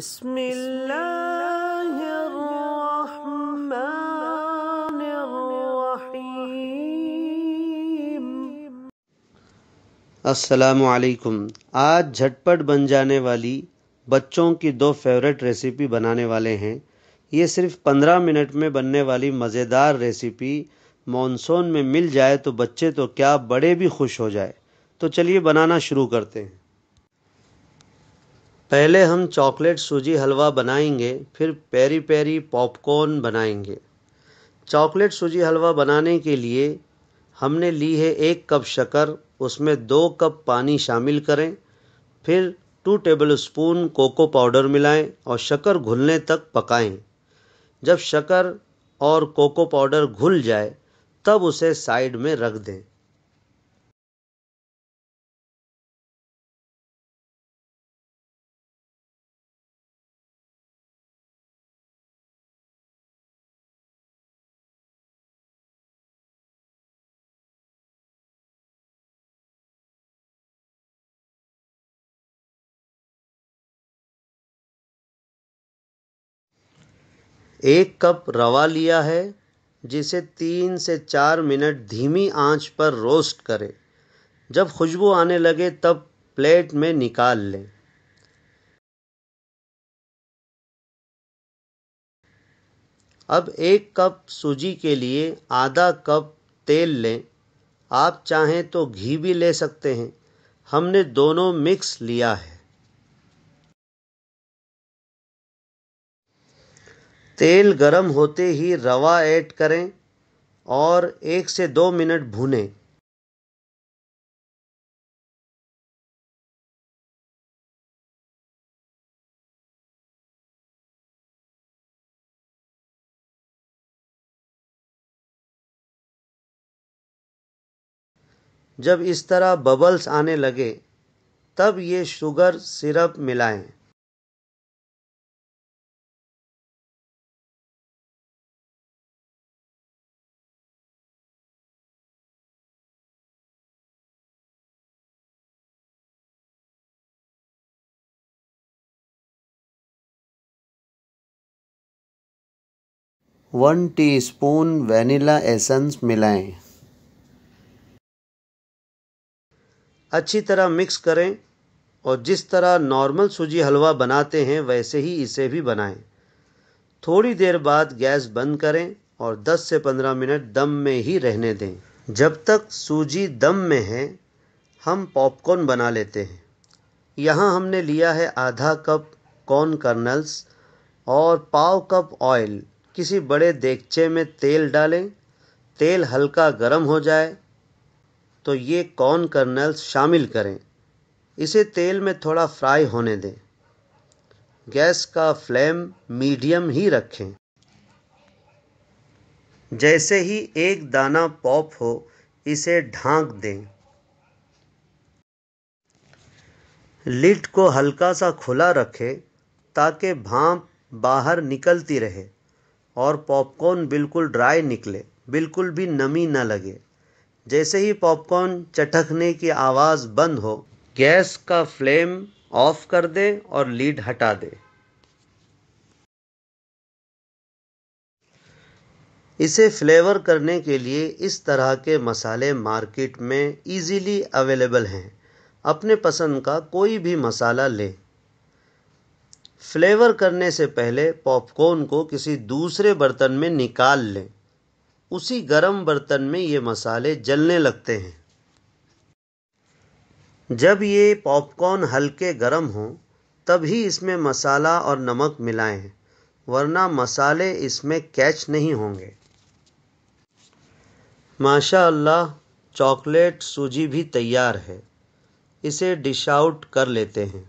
بسم الله الرحمن الرحيم आज झटपट बन जाने वाली बच्चों की दो फेवरेट रेसिपी बनाने वाले हैं ये सिर्फ पंद्रह मिनट में बनने वाली मज़ेदार रेसिपी मॉनसून में मिल जाए तो बच्चे तो क्या बड़े भी खुश हो जाए तो चलिए बनाना शुरू करते हैं पहले हम चॉकलेट सूजी हलवा बनाएंगे फिर पेरी पेरी पॉपकॉर्न बनाएंगे चॉकलेट सूजी हलवा बनाने के लिए हमने ली है एक कप शक्कर उसमें दो कप पानी शामिल करें फिर two tablespoon cocoa powder मिलाएं और शक्कर घुलने तक पकाएं। जब शक्कर और कोको पाउडर घुल जाए तब उसे साइड में रख दें एक कप रवा लिया है जिसे तीन से चार मिनट धीमी आँच पर रोस्ट करें जब खुशबू आने लगे तब प्लेट में निकाल लें अब एक कप सूजी के लिए आधा कप तेल लें आप चाहें तो घी भी ले सकते हैं हमने दोनों मिक्स लिया है तेल गरम होते ही रवा ऐड करें और एक से दो मिनट भूनें जब इस तरह बबल्स आने लगे तब ये शुगर सिरप मिलाएं वन टीस्पून वेनिला एसेंस मिलाएं अच्छी तरह मिक्स करें और जिस तरह नॉर्मल सूजी हलवा बनाते हैं वैसे ही इसे भी बनाएं थोड़ी देर बाद गैस बंद करें और 10 से 15 मिनट दम में ही रहने दें जब तक सूजी दम में है हम पॉपकॉर्न बना लेते हैं यहाँ हमने लिया है आधा कप कॉर्न कर्नल्स और पाव कप ऑयल किसी बड़े देगचे में तेल डालें तेल हल्का गर्म हो जाए तो ये कॉर्न कर्नल्स शामिल करें इसे तेल में थोड़ा फ्राई होने दें गैस का फ्लेम मीडियम ही रखें जैसे ही एक दाना पॉप हो इसे ढांक दें लिड को हल्का सा खुला रखें ताकि भाप बाहर निकलती रहे और पॉपकॉर्न बिल्कुल ड्राई निकले बिल्कुल भी नमी न लगे जैसे ही पॉपकॉर्न चटकने की आवाज़ बंद हो गैस का फ्लेम ऑफ कर दें और लीड हटा दें इसे फ्लेवर करने के लिए इस तरह के मसाले मार्केट में इजीली अवेलेबल हैं अपने पसंद का कोई भी मसाला लें फ्लेवर करने से पहले पॉपकॉर्न को किसी दूसरे बर्तन में निकाल लें उसी गर्म बर्तन में ये मसाले जलने लगते हैं जब ये पॉपकॉर्न हल्के गर्म हों तभी इसमें मसाला और नमक मिलाएं वरना मसाले इसमें कैच नहीं होंगे माशाल्लाह चॉकलेट सूजी भी तैयार है इसे डिश आउट कर लेते हैं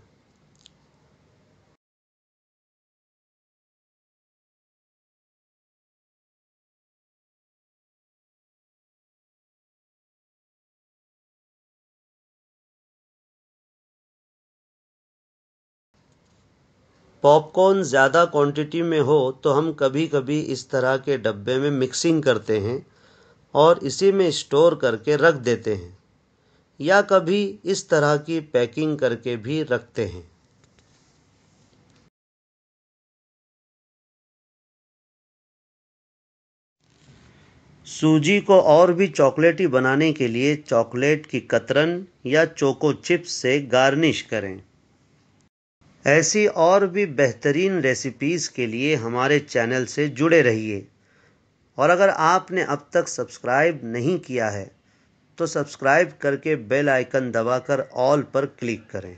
पॉपकॉर्न ज़्यादा क्वांटिटी में हो तो हम कभी कभी इस तरह के डब्बे में मिक्सिंग करते हैं और इसी में स्टोर करके रख देते हैं या कभी इस तरह की पैकिंग करके भी रखते हैं सूजी को और भी चॉकलेटी बनाने के लिए चॉकलेट की कतरन या चोको चिप्स से गार्निश करें ऐसी और भी बेहतरीन रेसिपीज़ के लिए हमारे चैनल से जुड़े रहिए और अगर आपने अब तक सब्सक्राइब नहीं किया है तो सब्सक्राइब करके बेल आइकन दबाकर ऑल पर क्लिक करें